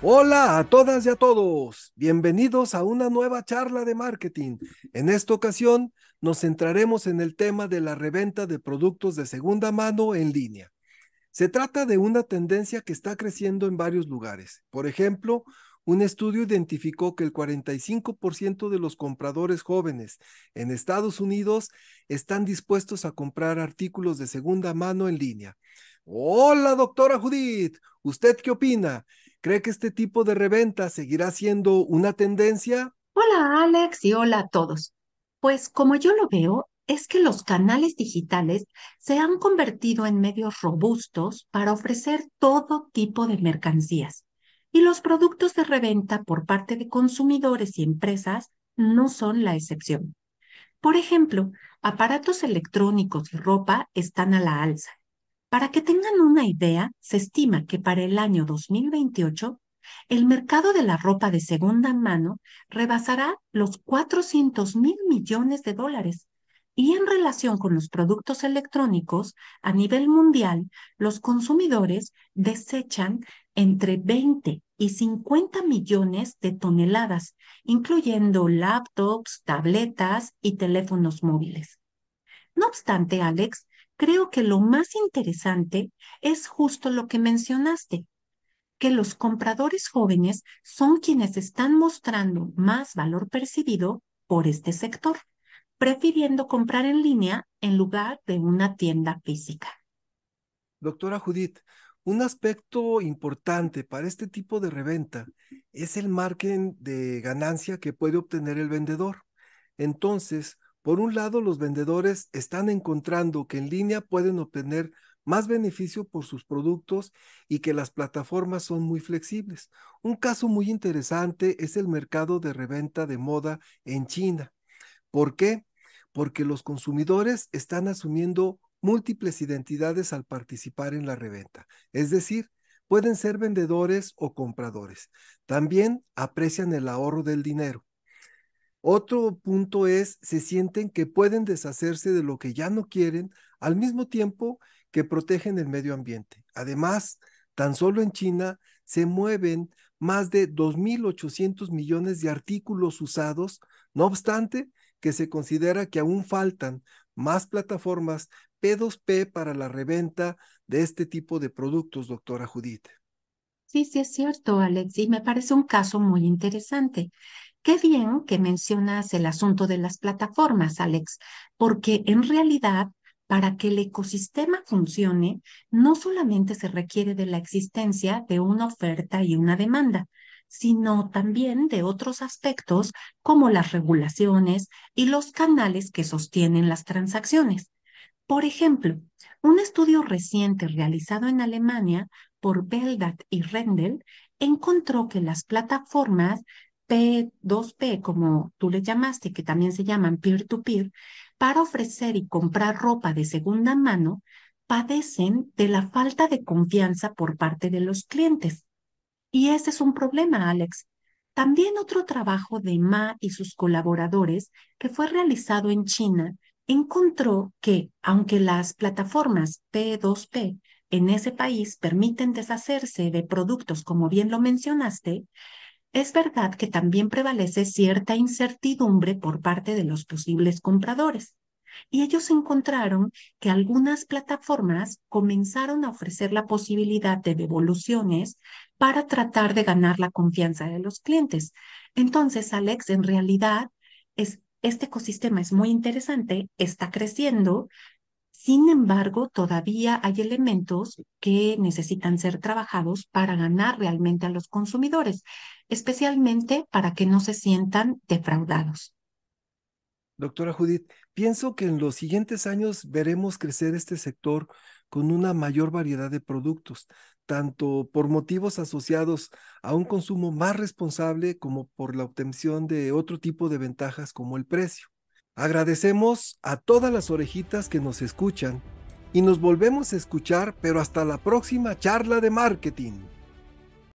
Hola a todas y a todos. Bienvenidos a una nueva charla de marketing. En esta ocasión nos centraremos en el tema de la reventa de productos de segunda mano en línea. Se trata de una tendencia que está creciendo en varios lugares. Por ejemplo, un estudio identificó que el 45% de los compradores jóvenes en Estados Unidos están dispuestos a comprar artículos de segunda mano en línea. Hola, doctora Judith. ¿Usted qué opina? ¿Cree que este tipo de reventa seguirá siendo una tendencia? Hola Alex y hola a todos. Pues como yo lo veo, es que los canales digitales se han convertido en medios robustos para ofrecer todo tipo de mercancías y los productos de reventa por parte de consumidores y empresas no son la excepción. Por ejemplo, aparatos electrónicos y ropa están a la alza para que tengan una idea, se estima que para el año 2028 el mercado de la ropa de segunda mano rebasará los 400 mil millones de dólares. Y en relación con los productos electrónicos, a nivel mundial, los consumidores desechan entre 20 y 50 millones de toneladas, incluyendo laptops, tabletas y teléfonos móviles. No obstante, Alex, creo que lo más interesante es justo lo que mencionaste, que los compradores jóvenes son quienes están mostrando más valor percibido por este sector, prefiriendo comprar en línea en lugar de una tienda física. Doctora Judith, un aspecto importante para este tipo de reventa es el margen de ganancia que puede obtener el vendedor. Entonces, por un lado, los vendedores están encontrando que en línea pueden obtener más beneficio por sus productos y que las plataformas son muy flexibles. Un caso muy interesante es el mercado de reventa de moda en China. ¿Por qué? Porque los consumidores están asumiendo múltiples identidades al participar en la reventa. Es decir, pueden ser vendedores o compradores. También aprecian el ahorro del dinero. Otro punto es, se sienten que pueden deshacerse de lo que ya no quieren al mismo tiempo que protegen el medio ambiente. Además, tan solo en China se mueven más de 2.800 millones de artículos usados, no obstante que se considera que aún faltan más plataformas P2P para la reventa de este tipo de productos, doctora Judith. Sí, sí es cierto, Alex, y me parece un caso muy interesante. Qué bien que mencionas el asunto de las plataformas, Alex, porque en realidad para que el ecosistema funcione, no solamente se requiere de la existencia de una oferta y una demanda, sino también de otros aspectos como las regulaciones y los canales que sostienen las transacciones. Por ejemplo, un estudio reciente realizado en Alemania por Beldat y Rendel encontró que las plataformas P, 2P, como tú le llamaste, que también se llaman peer-to-peer, para ofrecer y comprar ropa de segunda mano, padecen de la falta de confianza por parte de los clientes. Y ese es un problema, Alex. También otro trabajo de Ma y sus colaboradores que fue realizado en China encontró que, aunque las plataformas P2P en ese país permiten deshacerse de productos, como bien lo mencionaste, es verdad que también prevalece cierta incertidumbre por parte de los posibles compradores, y ellos encontraron que algunas plataformas comenzaron a ofrecer la posibilidad de devoluciones para tratar de ganar la confianza de los clientes. Entonces, Alex, en realidad, es, este ecosistema es muy interesante, está creciendo, sin embargo, todavía hay elementos que necesitan ser trabajados para ganar realmente a los consumidores, especialmente para que no se sientan defraudados. Doctora Judith, pienso que en los siguientes años veremos crecer este sector con una mayor variedad de productos, tanto por motivos asociados a un consumo más responsable como por la obtención de otro tipo de ventajas como el precio. Agradecemos a todas las orejitas que nos escuchan y nos volvemos a escuchar, pero hasta la próxima charla de marketing.